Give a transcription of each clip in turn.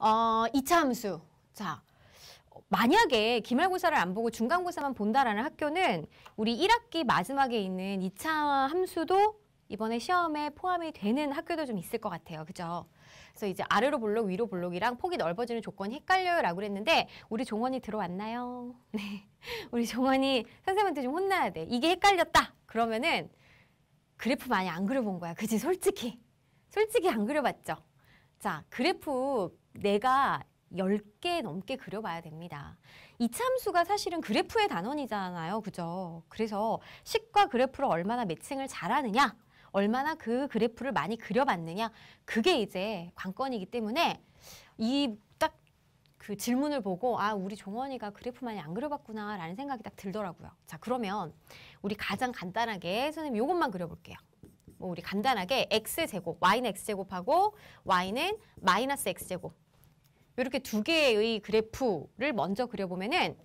어, 2차 함수. 자, 만약에 기말고사를 안 보고 중간고사만 본다라는 학교는 우리 1학기 마지막에 있는 2차 함수도 이번에 시험에 포함이 되는 학교도 좀 있을 것 같아요. 그죠? 그래서 이제 아래로 블록, 위로 블록이랑 폭이 넓어지는 조건이 헷갈려요 라고 그랬는데 우리 종원이 들어왔나요? 네. 우리 종원이 선생님한테 좀 혼나야 돼. 이게 헷갈렸다. 그러면은 그래프 많이 안 그려본 거야. 그지? 솔직히. 솔직히 안 그려봤죠? 자, 그래프 내가 10개 넘게 그려봐야 됩니다. 이참수가 사실은 그래프의 단원이잖아요. 그죠? 그래서 식과 그래프를 얼마나 매칭을 잘하느냐, 얼마나 그 그래프를 많이 그려봤느냐, 그게 이제 관건이기 때문에 이 딱 그 질문을 보고 아, 우리 종원이가 그래프 많이 안 그려봤구나 라는 생각이 딱 들더라고요. 자, 그러면 우리 가장 간단하게 선생님 이것만 그려볼게요. 뭐 우리 간단하게 x제곱, y는 x제곱하고 y는 마이너스 x제곱 이렇게 두 개의 그래프를 먼저 그려보면은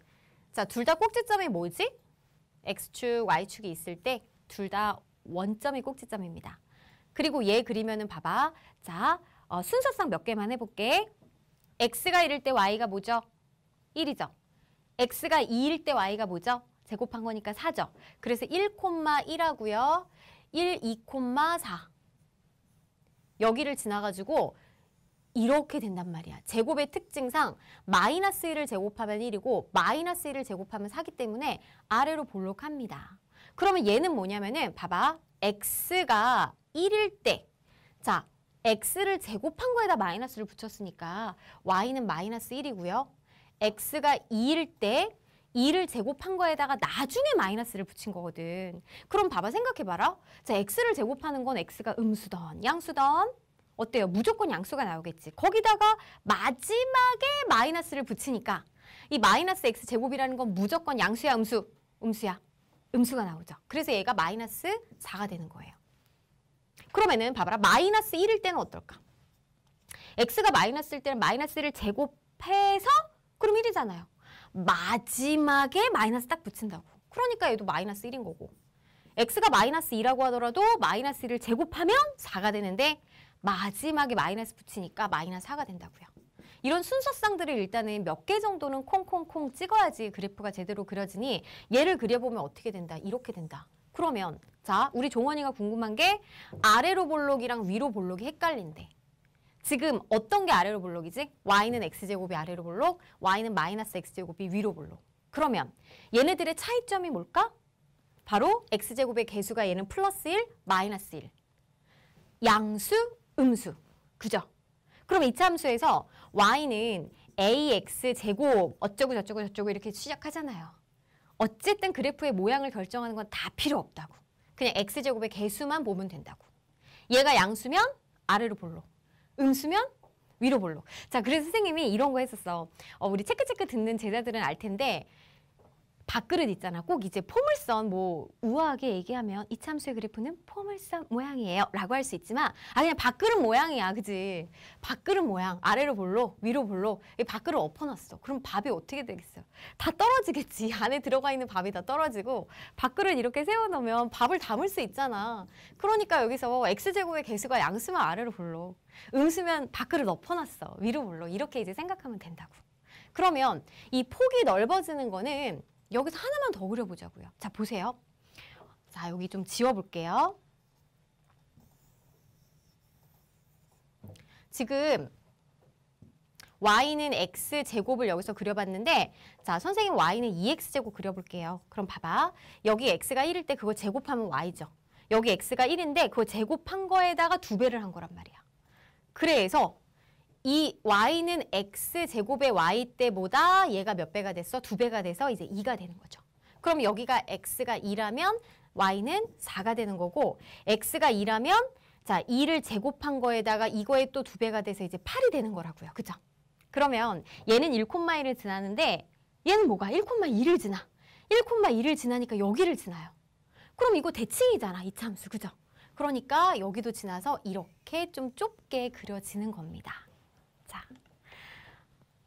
자, 둘 다 꼭지점이 뭐지? X축, Y축이 있을 때 둘 다 원점이 꼭지점입니다. 그리고 얘 그리면은 봐봐. 자, 어, 순서상 몇 개만 해볼게. X가 1일 때 Y가 뭐죠? 1이죠. X가 2일 때 Y가 뭐죠? 제곱한 거니까 4죠. 그래서 1,1 하고요. 1, 2,4. 여기를 지나가지고 이렇게 된단 말이야. 제곱의 특징상 마이너스 1을 제곱하면 1이고 마이너스 1을 제곱하면 4기 때문에 아래로 볼록합니다. 그러면 얘는 뭐냐면은 봐봐. x가 1일 때 자, x를 제곱한 거에다 마이너스를 붙였으니까 y는 마이너스 1이고요. x가 2일 때 2를 제곱한 거에다가 나중에 마이너스를 붙인 거거든. 그럼 봐봐 생각해봐라. 자, x를 제곱하는 건 x가 음수던 양수던 어때요? 무조건 양수가 나오겠지. 거기다가 마지막에 마이너스를 붙이니까 이 마이너스 x제곱이라는 건 무조건 양수야 음수? 음수야. 음수가 나오죠. 그래서 얘가 마이너스 4가 되는 거예요. 그러면은 봐봐라. 마이너스 1일 때는 어떨까? x가 마이너스일 때는 마이너스를 제곱해서 그럼 1이잖아요. 마지막에 마이너스 딱 붙인다고. 그러니까 얘도 마이너스 1인 거고. x가 마이너스 2라고 하더라도 마이너스 1을 제곱하면 4가 되는데 마지막에 마이너스 붙이니까 마이너스 4가 된다고요. 이런 순서쌍들을 일단은 몇 개 정도는 콩콩콩 찍어야지 그래프가 제대로 그려지니 얘를 그려보면 어떻게 된다. 이렇게 된다. 그러면 자 우리 종원이가 궁금한 게 아래로 볼록이랑 위로 볼록이 헷갈린대. 지금 어떤 게 아래로 볼록이지? y는 x제곱이 아래로 볼록, y는 마이너스 x제곱이 위로 볼록. 그러면 얘네들의 차이점이 뭘까? 바로 x제곱의 개수가 얘는 플러스 1, 마이너스 1. 양수 음수. 그죠? 그럼 이차수에서 y는 ax 제곱 어쩌고 저쩌고 저쩌고 이렇게 시작하잖아요. 어쨌든 그래프의 모양을 결정하는 건 다 필요 없다고. 그냥 x제곱의 개수만 보면 된다고. 얘가 양수면 아래로 볼록, 음수면 위로 볼록. 자, 그래서 선생님이 이런 거 했었어. 어, 우리 체크체크 듣는 제자들은 알 텐데 밥그릇 있잖아. 꼭 이제 포물선 뭐 우아하게 얘기하면 이참수의 그래프는 포물선 모양이에요. 라고 할 수 있지만 아 그냥 밥그릇 모양이야. 그지? 밥그릇 모양. 아래로 볼로 위로 볼로 이 밥그릇 엎어놨어. 그럼 밥이 어떻게 되겠어요? 다 떨어지겠지. 안에 들어가 있는 밥이 다 떨어지고 밥그릇 이렇게 세워놓으면 밥을 담을 수 있잖아. 그러니까 여기서 X제곱의 개수가 양수면 아래로 볼로 음수면 밥그릇 엎어놨어. 위로 볼로 이렇게 이제 생각하면 된다고. 그러면 이 폭이 넓어지는 거는 여기서 하나만 더 그려보자고요. 자, 보세요. 자, 여기 좀 지워볼게요. 지금 y는 x제곱을 여기서 그려봤는데 자 선생님 y는 2x제곱 e 그려볼게요. 그럼 봐봐. 여기 x가 1일 때 그거 제곱하면 y죠. 여기 x가 1인데 그거 제곱한 거에다가 두 배를 한 거란 말이야. 그래서 이 y는 x 제곱의 y 때보다 얘가 몇 배가 됐어? 두 배가 돼서 이제 2가 되는 거죠. 그럼 여기가 x가 2라면 y는 4가 되는 거고 x가 2라면 자 2를 제곱한 거에다가 이거에 또 두 배가 돼서 이제 8이 되는 거라고요. 그죠? 그러면 얘는 1,1을 지나는데 얘는 뭐가? 1,2를 지나. 1,2를 지나니까 여기를 지나요. 그럼 이거 대칭이잖아. 이 참수. 그죠? 그러니까 여기도 지나서 이렇게 좀 좁게 그려지는 겁니다.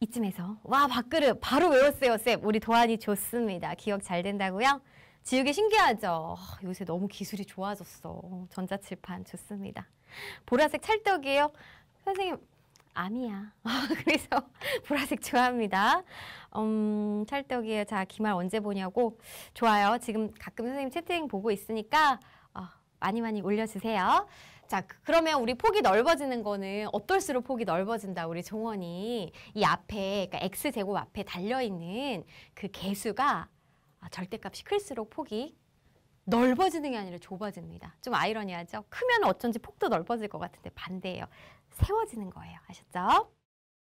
이쯤에서 와 밥그릇 바로 외웠어요 쌤 우리 도안이 좋습니다 기억 잘 된다고요? 지우개 신기하죠? 아, 요새 너무 기술이 좋아졌어 전자칠판 좋습니다 보라색 찰떡이에요? 선생님 암이야 그래서 보라색 좋아합니다 음, 찰떡이에요 자 기말 언제 보냐고 좋아요 지금 가끔 선생님 채팅 보고 있으니까 많이 많이 올려주세요. 자, 그, 그러면 우리 폭이 넓어지는 거는 어떨수록 폭이 넓어진다. 우리 종원이 이 앞에, 그러니까 x제곱 앞에 달려있는 그 개수가 아, 절대값이 클수록 폭이 넓어지는 게 아니라 좁아집니다. 좀 아이러니하죠? 크면 어쩐지 폭도 넓어질 것 같은데 반대예요. 세워지는 거예요. 아셨죠?